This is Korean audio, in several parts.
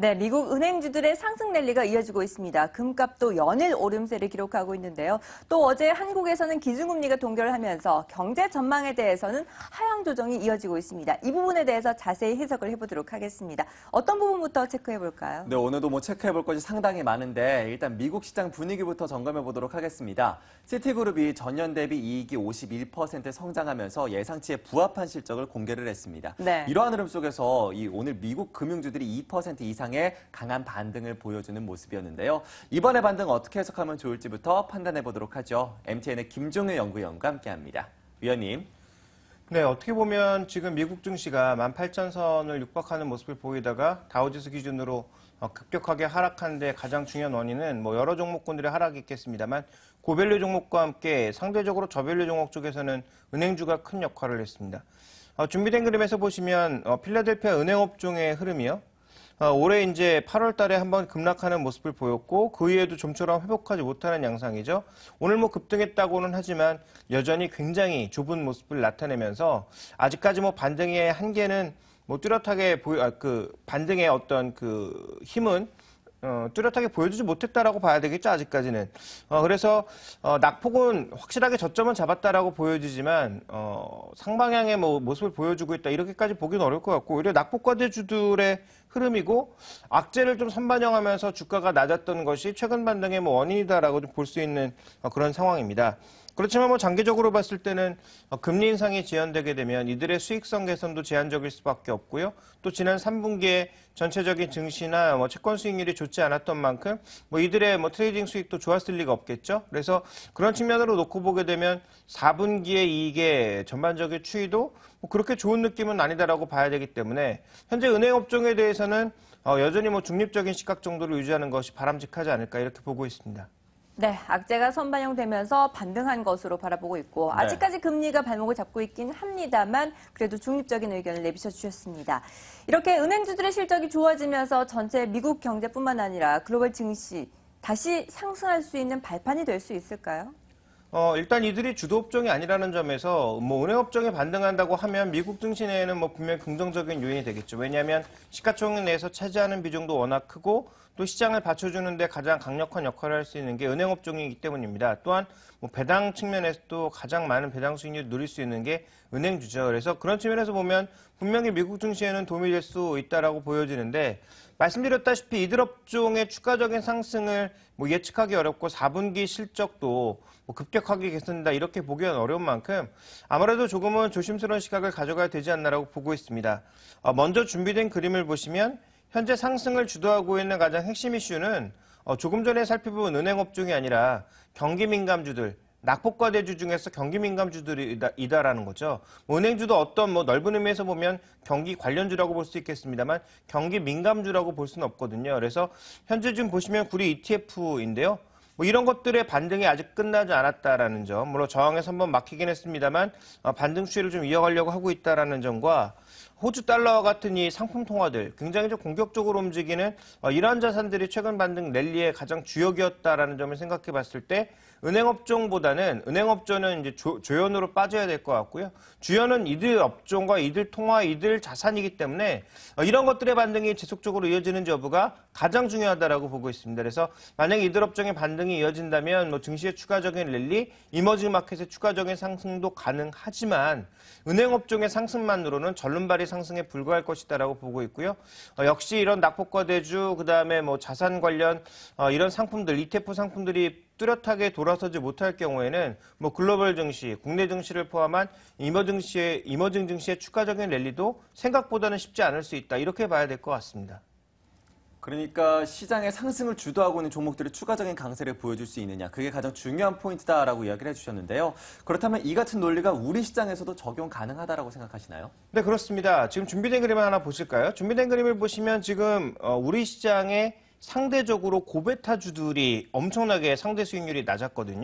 네, 미국 은행주들의 상승 랠리가 이어지고 있습니다. 금값도 연일 오름세를 기록하고 있는데요. 또 어제 한국에서는 기준금리가 동결하면서 경제 전망에 대해서는 하향 조정이 이어지고 있습니다. 이 부분에 대해서 자세히 해석을 해보도록 하겠습니다. 어떤 부분부터 체크해 볼까요? 네, 오늘도 뭐 체크해 볼 것이 상당히 많은데 일단 미국 시장 분위기부터 점검해 보도록 하겠습니다. 시티그룹이 전년 대비 이익이 51% 성장하면서 예상치에 부합한 실적을 공개를 했습니다. 네. 이러한 흐름 속에서 이 오늘 미국 금융주들이 2% 이상 상황 강한 반등을 보여주는 모습이었는데요. 이번에 반등 어떻게 해석하면 좋을지부터 판단해 보도록 하죠. MTN의 김종효 연구위원과 함께합니다. 위원님. 네, 어떻게 보면 지금 미국 증시가 18,000선을 육박하는 모습을 보이다가 다우지수 기준으로 어, 급격하게 하락한 데 가장 중요한 원인은 뭐 여러 종목군들의 하락이 있겠습니다만 고별류 종목과 함께 상대적으로 저별류 종목 쪽에서는 은행주가 큰 역할을 했습니다. 어, 준비된 그림에서 보시면 어, 필라델피아 은행업종의 흐름이요. 어, 올해 이제 8월 달에 한 번 급락하는 모습을 보였고 그 이후에도 좀처럼 회복하지 못하는 양상이죠. 오늘 뭐 급등했다고는 하지만 여전히 굉장히 좁은 모습을 나타내면서 아직까지 뭐 반등의 한계는 뭐 뚜렷하게 보여 아, 그 반등의 어떤 그 힘은 어, 뚜렷하게 보여주지 못했다라고 봐야 되겠죠 아직까지는. 어, 그래서 어, 낙폭은 확실하게 저점은 잡았다라고 보여지지만 어, 상방향의 뭐 모습을 보여주고 있다 이렇게까지 보기는 어려울 것 같고 오히려 낙폭과대주들의 흐름이고 악재를 좀 선반영하면서 주가가 낮았던 것이 최근 반등의 뭐 원인이다라고 볼 수 있는 어, 그런 상황입니다. 그렇지만 뭐 장기적으로 봤을 때는 금리 인상이 지연되게 되면 이들의 수익성 개선도 제한적일 수밖에 없고요. 또 지난 3분기에 전체적인 증시나 뭐 채권 수익률이 좋지 않았던 만큼 뭐 이들의 뭐 트레이딩 수익도 좋았을 리가 없겠죠. 그래서 그런 측면으로 놓고 보게 되면 4분기의 이게 익 전반적인 추이도 뭐 그렇게 좋은 느낌은 아니다라고 봐야 되기 때문에 현재 은행 업종에 대해서는 어, 여전히 뭐 중립적인 시각 정도를 유지하는 것이 바람직하지 않을까 이렇게 보고 있습니다. 네, 악재가 선반영되면서 반등한 것으로 바라보고 있고 네. 아직까지 금리가 발목을 잡고 있긴 합니다만 그래도 중립적인 의견을 내비쳐 주셨습니다. 이렇게 은행주들의 실적이 좋아지면서 전체 미국 경제뿐만 아니라 글로벌 증시 다시 상승할 수 있는 발판이 될 수 있을까요? 어, 일단 이들이 주도업종이 아니라는 점에서 뭐 은행업종에 반등한다고 하면 미국 증시내에는 뭐 분명히 긍정적인 요인이 되겠죠. 왜냐하면 시가총액 내에서 차지하는 비중도 워낙 크고 또 시장을 받쳐주는데 가장 강력한 역할을 할 수 있는 게 은행업종이기 때문입니다. 또한 뭐 배당 측면에서도 가장 많은 배당 수익률을 누릴 수 있는 게 은행 주죠. 그래서 그런 측면에서 보면 분명히 미국 증시에는 도움이 될 수 있다라고 보여지는데 말씀드렸다시피 이들 업종의 추가적인 상승을 뭐 예측하기 어렵고 4분기 실적도 뭐 급격하게 개선된다 이렇게 보기는 어려운 만큼 아무래도 조금은 조심스러운 시각을 가져가야 되지 않나라고 보고 있습니다. 어, 먼저 준비된 그림을 보시면 현재 상승을 주도하고 있는 가장 핵심 이슈는 어, 조금 전에 살펴본 은행 업종이 아니라 경기 민감주들 낙폭과대주 중에서 경기 민감주들이다라는 거죠. 뭐 은행주도 어떤 뭐 넓은 의미에서 보면 경기 관련주라고 볼 수 있겠습니다만 경기 민감주라고 볼 수는 없거든요. 그래서 현재 지금 보시면 구리 ETF인데요. 뭐 이런 것들의 반등이 아직 끝나지 않았다라는 점, 물론 저항에서 한번 막히긴 했습니다만 어, 반등 추이를 좀 이어가려고 하고 있다라는 점과 호주 달러와 같은 이 상품 통화들 굉장히 좀 공격적으로 움직이는 어, 이러한 자산들이 최근 반등 랠리의 가장 주역이었다라는 점을 생각해 봤을 때 은행 업종보다는 은행 업종은 이제 조, 조연으로 빠져야 될 것 같고요. 주연은 이들 업종과 이들 통화, 이들 자산이기 때문에 어, 이런 것들의 반등이 지속적으로 이어지는지 여부가 가장 중요하다라고 보고 있습니다. 그래서 만약 이들 업종의 반등이 이어진다면 뭐 증시의 추가적인 랠리, 이머징 마켓의 추가적인 상승도 가능하지만 은행 업종의 상승만으로는 전륜발이 상승에 불과할 것이다라고 보고 있고요. 어, 역시 이런 낙폭과대주 그다음에 뭐 자산 관련 어, 이런 상품들 이테프 상품들이 뚜렷하게 돌아서지 못할 경우에는 뭐 글로벌 증시, 국내 증시를 포함한 이머증시의 이머징 증시의 추가적인 랠리도 생각보다는 쉽지 않을 수 있다. 이렇게 봐야 될 것 같습니다. 그러니까 시장의 상승을 주도하고 있는 종목들이 추가적인 강세를 보여줄 수 있느냐 그게 가장 중요한 포인트다라고 이야기를 해주셨는데요. 그렇다면 이 같은 논리가 우리 시장에서도 적용 가능하다라고 생각하시나요? 네 그렇습니다. 지금 준비된 그림을 하나 보실까요? 준비된 그림을 보시면 지금 어, 우리 시장에 상대적으로 고베타주들이 엄청나게 상대 수익률이 낮았거든요.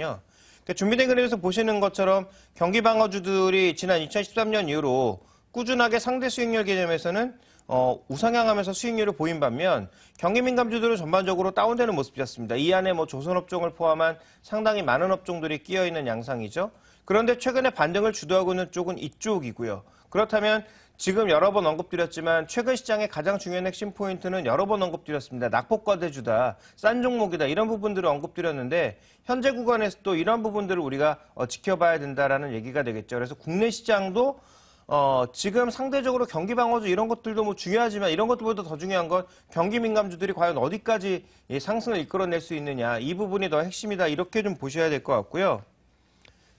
그러니까 준비된 그림에서 보시는 것처럼 경기 방어주들이 지난 2013년 이후로 꾸준하게 상대 수익률 개념에서는 어, 우상향하면서 수익률을 보인 반면 경기 민감주들은 전반적으로 다운되는 모습이었습니다. 이 안에 뭐 조선업종을 포함한 상당히 많은 업종들이 끼어 있는 양상이죠. 그런데 최근에 반등을 주도하고 있는 쪽은 이쪽이고요. 그렇다면 지금 여러 번 언급드렸지만 최근 시장의 가장 중요한 핵심 포인트는 여러 번 언급드렸습니다. 낙폭과대주다, 싼 종목이다 이런 부분들을 언급드렸는데 현재 구간에서도 이런 부분들을 우리가 어, 지켜봐야 된다라는 얘기가 되겠죠. 그래서 국내 시장도 어, 지금 상대적으로 경기 방어주 이런 것들도 뭐 중요하지만 이런 것들보다 더 중요한 건 경기 민감주들이 과연 어디까지 상승을 이끌어낼 수 있느냐 이 부분이 더 핵심이다 이렇게 좀 보셔야 될 것 같고요.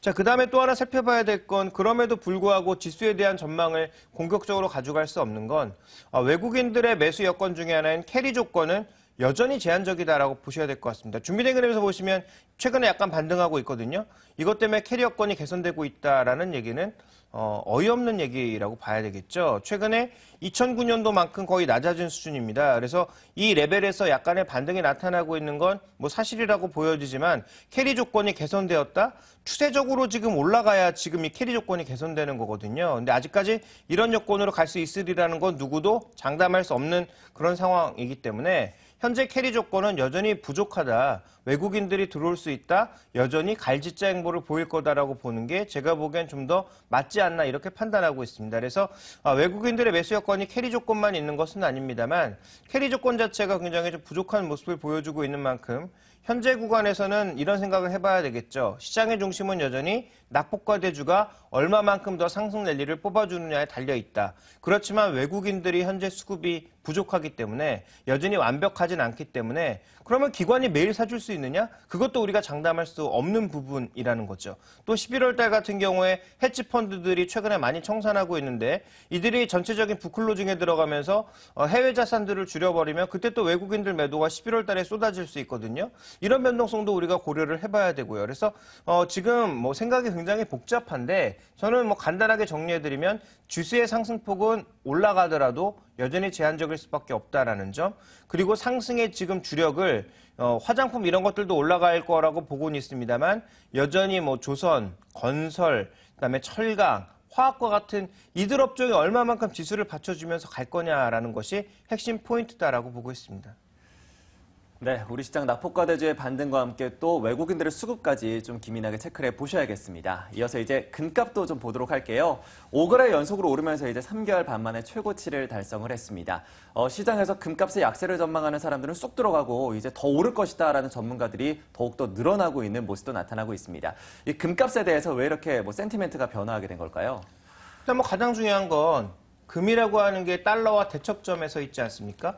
자, 그 다음에 또 하나 살펴봐야 될 건 그럼에도 불구하고 지수에 대한 전망을 공격적으로 가져갈 수 없는 건 어, 외국인들의 매수 여건 중에 하나인 캐리 조건은 여전히 제한적이다라고 보셔야 될 것 같습니다. 준비된 그림에서 보시면 최근에 약간 반등하고 있거든요. 이것 때문에 캐리 여건이 개선되고 있다라는 얘기는 어, 어이없는 얘기라고 봐야 되겠죠. 최근에 2009년도만큼 거의 낮아진 수준입니다. 그래서 이 레벨에서 약간의 반등이 나타나고 있는 건 뭐 사실이라고 보여지지만 캐리 조건이 개선되었다? 추세적으로 지금 올라가야 지금 이 캐리 조건이 개선되는 거거든요. 근데 아직까지 이런 여건으로 갈 수 있으리라는 건 누구도 장담할 수 없는 그런 상황이기 때문에 현재 캐리 조건은 여전히 부족하다. 외국인들이 들어올 수 있다. 여전히 갈짓자 행보를 보일 거다라고 보는 게 제가 보기엔 좀 더 맞지 않나 이렇게 판단하고 있습니다. 그래서 아, 외국인들의 매수 여건이 캐리 조건만 있는 것은 아닙니다만 캐리 조건 자체가 굉장히 좀 부족한 모습을 보여주고 있는 만큼 현재 구간에서는 이런 생각을 해봐야 되겠죠. 시장의 중심은 여전히 낙폭과 대주가 얼마만큼 더 상승 랠리를 뽑아주느냐에 달려있다. 그렇지만 외국인들이 현재 수급이 부족하기 때문에 여전히 완벽하진 않기 때문에 그러면 기관이 매일 사줄 수 있느냐? 그것도 우리가 장담할 수 없는 부분이라는 거죠. 또 11월 달 같은 경우에 해치 펀드들이 최근에 많이 청산하고 있는데 이들이 전체적인 부클로징에 들어가면서 어, 해외 자산들을 줄여버리면 그때 또 외국인들 매도가 11월 달에 쏟아질 수 있거든요. 이런 변동성도 우리가 고려를 해봐야 되고요. 그래서 어 지금 뭐 생각이 굉장히 복잡한데 저는 뭐 간단하게 정리해드리면 주스의 상승폭은 올라가더라도 여전히 제한적일 수밖에 없다라는 점 그리고 상승의 지금 주력을 어, 화장품 이런 것들도 올라갈 거라고 보고는 있습니다만 여전히 뭐 조선, 건설, 그다음에 철강, 화학과 같은 이들 업종이 얼마만큼 지수를 받쳐주면서 갈 거냐라는 것이 핵심 포인트다라고 보고 있습니다. 네, 우리 시장 납폭과대주의 반등과 함께 또 외국인들의 수급까지 좀 기민하게 체크를 해 보셔야겠습니다. 이어서 이제 금값도 좀 보도록 할게요. 5거래 연속으로 오르면서 이제 3개월 반 만에 최고치를 달성을 했습니다. 어, 시장에서 금값의 약세를 전망하는 사람들은 쏙 들어가고 이제 더 오를 것이다라는 전문가들이 더욱더 늘어나고 있는 모습도 나타나고 있습니다. 이 금값에 대해서 왜 이렇게 뭐 센티멘트가 변화하게 된 걸까요? 일단 뭐 가장 중요한 건 금이라고 하는 게 달러와 대척점에서 있지 않습니까?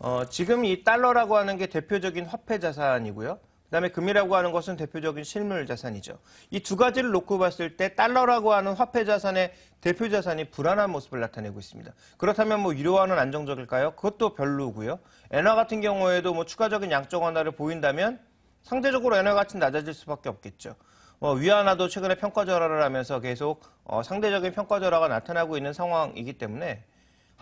어, 지금 이 달러라고 하는 게 대표적인 화폐 자산이고요. 그다음에 금이라고 하는 것은 대표적인 실물 자산이죠. 이 두 가지를 놓고 봤을 때 달러라고 하는 화폐 자산의 대표 자산이 불안한 모습을 나타내고 있습니다. 그렇다면 뭐 유로화는 안정적일까요? 그것도 별로고요. 엔화 같은 경우에도 뭐 추가적인 양적 완화를 보인다면 상대적으로 엔화 같은 낮아질 수밖에 없겠죠. 뭐 위안화도 최근에 평가 절하를 하면서 계속 어, 상대적인 평가 절하가 나타나고 있는 상황이기 때문에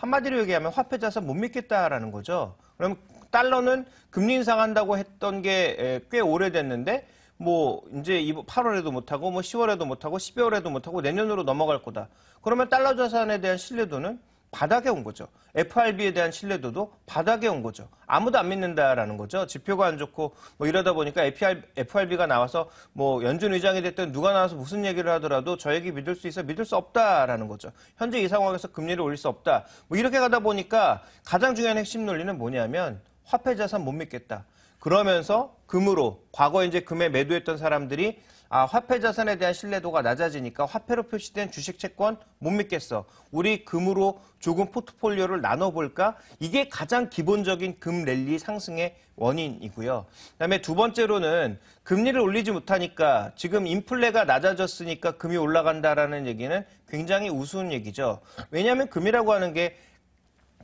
한마디로 얘기하면 화폐 자산 못 믿겠다라는 거죠. 그럼 달러는 금리 인상한다고 했던 게 꽤 오래됐는데 뭐 이제 8월에도 못하고 뭐 10월에도 못하고 12월에도 못하고 내년으로 넘어갈 거다. 그러면 달러 자산에 대한 신뢰도는 바닥에 온 거죠. FRB에 대한 신뢰도도 바닥에 온 거죠. 아무도 안 믿는다라는 거죠. 지표가 안 좋고 뭐 이러다 보니까 FR, b 가 나와서 뭐 연준 의장이 됐든 누가 나와서 무슨 얘기를 하더라도 저에게 믿을 수 있어 믿을 수 없다라는 거죠. 현재 이 상황에서 금리를 올릴 수 없다. 뭐 이렇게 가다 보니까 가장 중요한 핵심 논리는 뭐냐면 화폐 자산 못 믿겠다. 그러면서 금으로 과거 이제 금에 매도했던 사람들이 아, 화폐 자산에 대한 신뢰도가 낮아지니까 화폐로 표시된 주식 채권 못 믿겠어. 우리 금으로 조금 포트폴리오를 나눠볼까? 이게 가장 기본적인 금 랠리 상승의 원인이고요. 그다음에 두 번째로는 금리를 올리지 못하니까 지금 인플레가 낮아졌으니까 금이 올라간다라는 얘기는 굉장히 우스운 얘기죠. 왜냐하면 금이라고 하는 게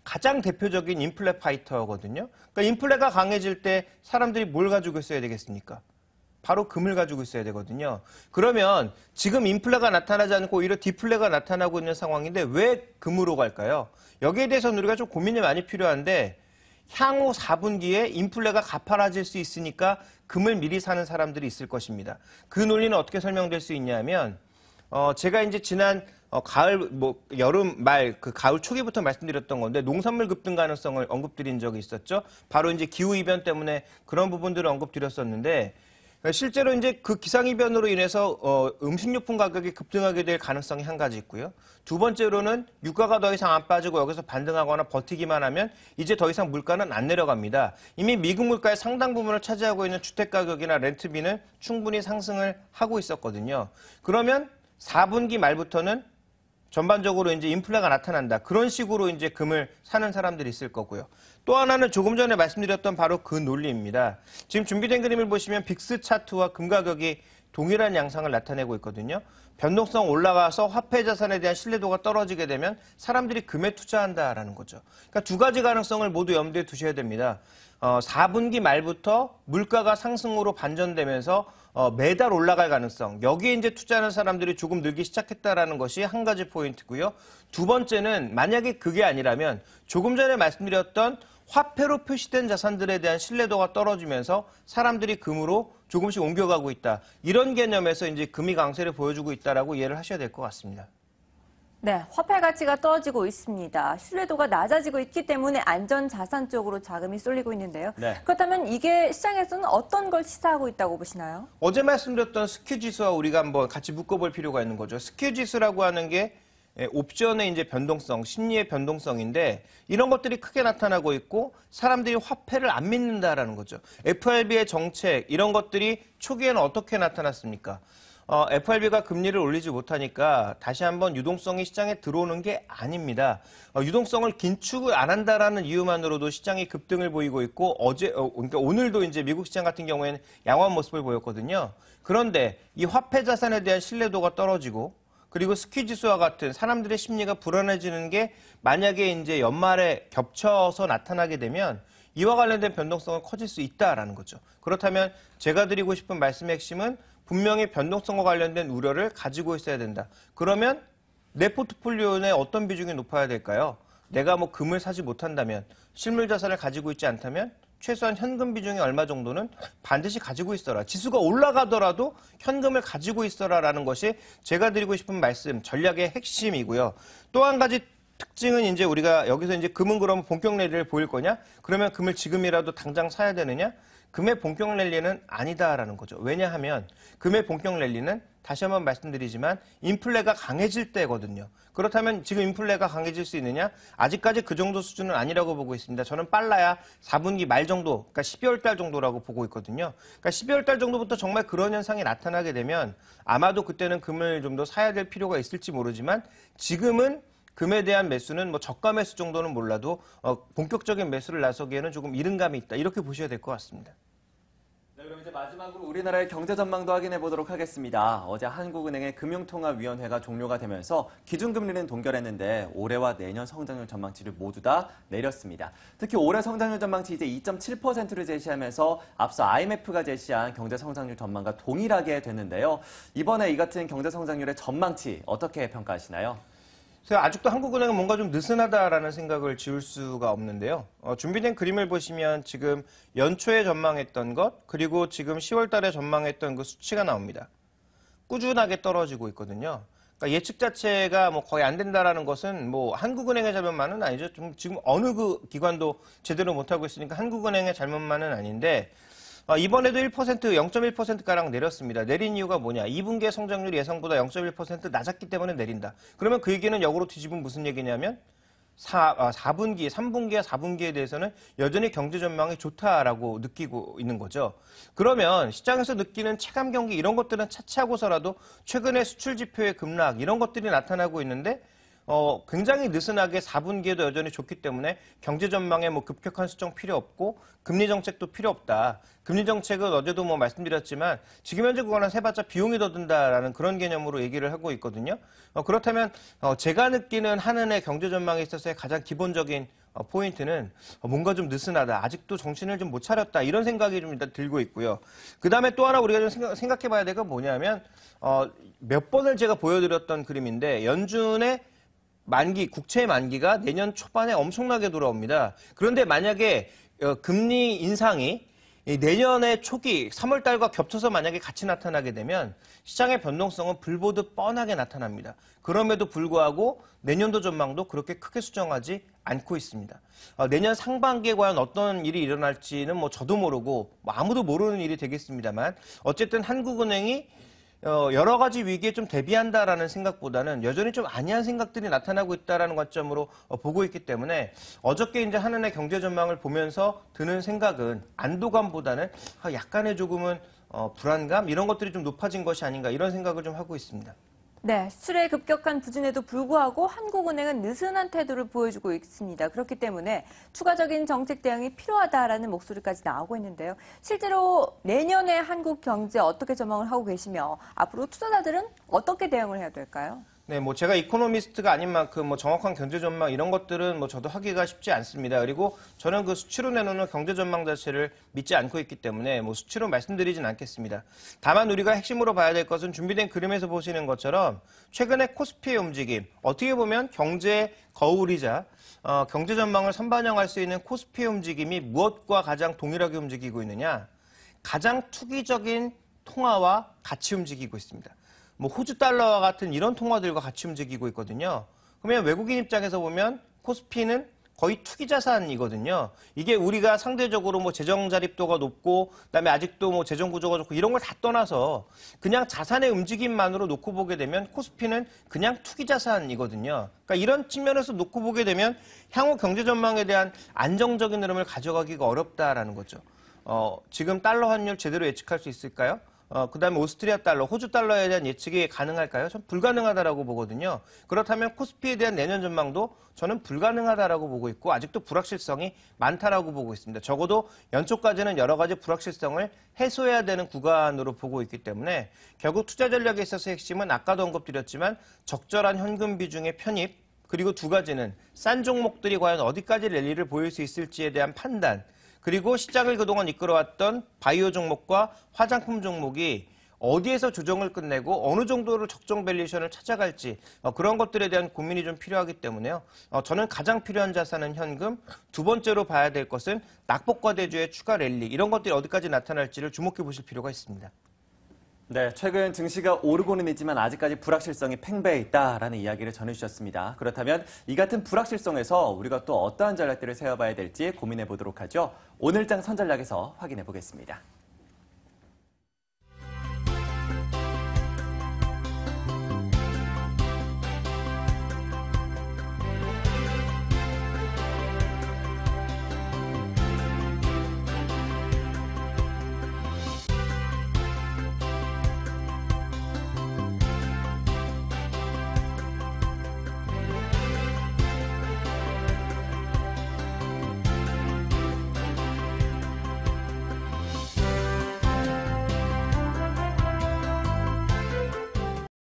가장 대표적인 인플레 파이터거든요. 그러니까 인플레가 강해질 때 사람들이 뭘 가지고 있어야 되겠습니까? 바로 금을 가지고 있어야 되거든요. 그러면 지금 인플레가 나타나지 않고 오히려 디플레가 나타나고 있는 상황인데 왜 금으로 갈까요? 여기에 대해서 는 우리가 좀 고민이 많이 필요한데 향후 4분기에 인플레가 가파라질 수 있으니까 금을 미리 사는 사람들이 있을 것입니다. 그 논리는 어떻게 설명될 수 있냐면 어 제가 이제 지난 어, 가을 뭐 여름 말 그 가을 초기부터 말씀드렸던 건데 농산물 급등 가능성을 언급드린 적이 있었죠. 바로 이제 기후 이변 때문에 그런 부분들을 언급드렸었는데 네, 실제로 이제 그 기상이변으로 인해서 어, 음식료품 가격이 급등하게 될 가능성이 한 가지 있고요. 두 번째로는 유가가 더 이상 안 빠지고 여기서 반등하거나 버티기만 하면 이제 더 이상 물가는 안 내려갑니다. 이미 미국 물가의 상당 부분을 차지하고 있는 주택 가격이나 렌트비는 충분히 상승을 하고 있었거든요. 그러면 4분기 말부터는 전반적으로 이제 인플레가 나타난다. 그런 식으로 이제 금을 사는 사람들이 있을 거고요. 또 하나는 조금 전에 말씀드렸던 바로 그 논리입니다. 지금 준비된 그림을 보시면 빅스 차트와 금 가격이 동일한 양상을 나타내고 있거든요. 변동성 올라가서 화폐 자산에 대한 신뢰도가 떨어지게 되면 사람들이 금에 투자한다라는 거죠. 그러니까 두 가지 가능성을 모두 염두에 두셔야 됩니다. 어, 4분기 말부터 물가가 상승으로 반전되면서 어, 매달 올라갈 가능성. 여기에 이제 투자하는 사람들이 조금 늘기 시작했다라는 것이 한 가지 포인트고요. 두 번째는 만약에 그게 아니라면 조금 전에 말씀드렸던 화폐로 표시된 자산들에 대한 신뢰도가 떨어지면서 사람들이 금으로 조금씩 옮겨가고 있다. 이런 개념에서 이제 금이 강세를 보여주고 있다라고 이해를 하셔야 될 것 같습니다. 네, 화폐 가치가 떨어지고 있습니다. 신뢰도가 낮아지고 있기 때문에 안전 자산 쪽으로 자금이 쏠리고 있는데요. 네. 그렇다면 이게 시장에서는 어떤 걸 시사하고 있다고 보시나요? 어제 말씀드렸던 스큐 지수와 우리가 한번 같이 묶어볼 필요가 있는 거죠. 스큐 지수라고 하는 게 예, 옵션의 이제 변동성, 심리의 변동성인데 이런 것들이 크게 나타나고 있고 사람들이 화폐를 안 믿는다라는 거죠. FRB의 정책 이런 것들이 초기에는 어떻게 나타났습니까? 어, FRB가 금리를 올리지 못하니까 다시 한번 유동성이 시장에 들어오는 게 아닙니다. 어, 유동성을 긴축을 안 한다라는 이유만으로도 시장이 급등을 보이고 있고 어제 어, 그러니까 오늘도 이제 미국 시장 같은 경우에는 양호한 모습을 보였거든요. 그런데 이 화폐 자산에 대한 신뢰도가 떨어지고 그리고 스퀴지수와 같은 사람들의 심리가 불안해지는 게 만약에 이제 연말에 겹쳐서 나타나게 되면 이와 관련된 변동성은 커질 수 있다라는 거죠. 그렇다면 제가 드리고 싶은 말씀의 핵심은 분명히 변동성과 관련된 우려를 가지고 있어야 된다. 그러면 내 포트폴리오에 어떤 비중이 높아야 될까요? 내가 뭐 금을 사지 못한다면 실물 자산을 가지고 있지 않다면 최소한 현금 비중이 얼마 정도는 반드시 가지고 있어라. 지수가 올라가더라도 현금을 가지고 있어라라는 것이 제가 드리고 싶은 말씀 전략의 핵심이고요. 또 한 가지 특징은 이제 우리가 여기서 이제 금은 그럼 본격 랠리를 보일 거냐? 그러면 금을 지금이라도 당장 사야 되느냐? 금의 본격 랠리는 아니다라는 거죠. 왜냐하면 금의 본격 랠리는 다시 한번 말씀드리지만 인플레가 강해질 때거든요. 그렇다면 지금 인플레가 강해질 수 있느냐? 아직까지 그 정도 수준은 아니라고 보고 있습니다. 저는 빨라야 4분기 말 정도, 그러니까 12월 달 정도라고 보고 있거든요. 그러니까 12월 달 정도부터 정말 그런 현상이 나타나게 되면 아마도 그때는 금을 좀 더 사야 될 필요가 있을지 모르지만 지금은 금에 대한 매수는 뭐 저가 매수 정도는 몰라도 어, 본격적인 매수를 나서기에는 조금 이른 감이 있다 이렇게 보셔야 될 것 같습니다. 네, 그럼 이제 마지막으로 우리나라의 경제 전망도 확인해 보도록 하겠습니다. 어제 한국은행의 금융통화위원회가 종료가 되면서 기준금리는 동결했는데 올해와 내년 성장률 전망치를 모두 다 내렸습니다. 특히 올해 성장률 전망치 이제 2.7%를 제시하면서 앞서 IMF가 제시한 경제 성장률 전망과 동일하게 됐는데요. 이번에 이 같은 경제 성장률의 전망치 어떻게 평가하시나요? 그래 아직도 한국은행은 뭔가 좀 느슨하다라는 생각을 지울 수가 없는데요. 어, 준비된 그림을 보시면 지금 연초에 전망했던 것 그리고 지금 10월 달에 전망했던 그 수치가 나옵니다. 꾸준하게 떨어지고 있거든요. 그러니까 예측 자체가 뭐 거의 안 된다라는 것은 뭐 한국은행의 잘못만은 아니죠. 좀 지금 어느 그 기관도 제대로 못하고 있으니까 한국은행의 잘못만은 아닌데 어, 이번에도 1% 0.1%가량 내렸습니다. 내린 이유가 뭐냐? 2분기의 성장률 예상보다 0.1% 낮았기 때문에 내린다. 그러면 그 얘기는 역으로 뒤집은 무슨 얘기냐면 4, 4분기, 아, 3분기와 4분기에 대해서는 여전히 경제 전망이 좋다라고 느끼고 있는 거죠. 그러면 시장에서 느끼는 체감 경기 이런 것들은 차치하고서라도 최근에 수출 지표의 급락 이런 것들이 나타나고 있는데 어, 굉장히 느슨하게 4분기에도 여전히 좋기 때문에 경제 전망에 뭐 급격한 수정 필요 없고 금리 정책도 필요 없다. 금리 정책은 어제도 뭐 말씀드렸지만 지금 현재 구간은 세봤자 비용이 더 든다라는 그런 개념으로 얘기를 하고 있거든요. 어, 그렇다면 어, 제가 느끼는 한은의 경제 전망에 있어서의 가장 기본적인 어, 포인트는 어, 뭔가 좀 느슨하다. 아직도 정신을 좀 못 차렸다. 이런 생각이 좀 일단 들고 있고요. 그 다음에 또 하나 우리가 좀 생각, 해 봐야 될 건 뭐냐면, 어, 몇 번을 제가 보여드렸던 그림인데, 연준의 만기 국채 만기가 내년 초반에 엄청나게 돌아옵니다. 그런데 만약에 어, 금리 인상이 내년의 초기 3월 달과 겹쳐서 만약에 같이 나타나게 되면 시장의 변동성은 불보듯 뻔하게 나타납니다. 그럼에도 불구하고 내년도 전망도 그렇게 크게 수정하지 않고 있습니다. 어, 내년 상반기에 과연 어떤 일이 일어날지는 뭐 저도 모르고 뭐 아무도 모르는 일이 되겠습니다만 어쨌든 한국은행이 어, 여러 가지 위기에 좀 대비한다라는 생각보다는 여전히 좀 아니한 생각들이 나타나고 있다라는 관점으로 어, 보고 있기 때문에 어저께 이제 한은의 경제 전망을 보면서 드는 생각은 안도감보다는 아, 약간의 조금은 어, 불안감 이런 것들이 좀 높아진 것이 아닌가 이런 생각을 좀 하고 있습니다. 네, 수출의 급격한 부진에도 불구하고 한국은행은 느슨한 태도를 보여주고 있습니다. 그렇기 때문에 추가적인 정책 대응이 필요하다라는 목소리까지 나오고 있는데요. 실제로 내년에 한국 경제 어떻게 전망을 하고 계시며 앞으로 투자자들은 어떻게 대응을 해야 될까요? 네, 뭐 제가 이코노미스트가 아닌 만큼 뭐 정확한 경제 전망 이런 것들은 뭐 저도 하기가 쉽지 않습니다. 그리고 저는 그 수치로 내놓는 경제 전망 자체를 믿지 않고 있기 때문에 뭐 수치로 말씀드리진 않겠습니다. 다만 우리가 핵심으로 봐야 될 것은 준비된 그림에서 보시는 것처럼 최근의 코스피의 움직임, 어떻게 보면 경제 거울이자 어, 경제 전망을 선반영할 수 있는 코스피의 움직임이 무엇과 가장 동일하게 움직이고 있느냐? 가장 투기적인 통화와 같이 움직이고 있습니다. 뭐 호주 달러와 같은 이런 통화들과 같이 움직이고 있거든요. 그러면 외국인 입장에서 보면 코스피는 거의 투기 자산이거든요. 이게 우리가 상대적으로 뭐 재정 자립도가 높고 그다음에 아직도 뭐 재정 구조가 좋고 이런 걸 다 떠나서 그냥 자산의 움직임만으로 놓고 보게 되면 코스피는 그냥 투기 자산이거든요. 그러니까 이런 측면에서 놓고 보게 되면 향후 경제 전망에 대한 안정적인 흐름을 가져가기가 어렵다라는 거죠. 어, 지금 달러 환율 제대로 예측할 수 있을까요? 어, 그다음에 오스트리아 달러, 호주 달러에 대한 예측이 가능할까요? 전 불가능하다라고 보거든요. 그렇다면 코스피에 대한 내년 전망도 저는 불가능하다라고 보고 있고 아직도 불확실성이 많다라고 보고 있습니다. 적어도 연초까지는 여러 가지 불확실성을 해소해야 되는 구간으로 보고 있기 때문에 결국 투자 전략에 있어서 핵심은 아까도 언급드렸지만 적절한 현금 비중의 편입 그리고 두 가지는 싼 종목들이 과연 어디까지 랠리를 보일 수 있을지에 대한 판단 그리고 시장을 그동안 이끌어왔던 바이오 종목과 화장품 종목이 어디에서 조정을 끝내고 어느 정도로 적정 밸리션을 찾아갈지 어, 그런 것들에 대한 고민이 좀 필요하기 때문에요. 어, 저는 가장 필요한 자산은 현금, 두 번째로 봐야 될 것은 낙폭과 대주의 추가 랠리 이런 것들이 어디까지 나타날지를 주목해 보실 필요가 있습니다. 네, 최근 증시가 오르고는 있지만 아직까지 불확실성이 팽배해 있다라는 이야기를 전해주셨습니다. 그렇다면 이 같은 불확실성에서 우리가 또 어떠한 전략들을 세워봐야 될지 고민해 보도록 하죠. 오늘장 선전략에서 확인해 보겠습니다.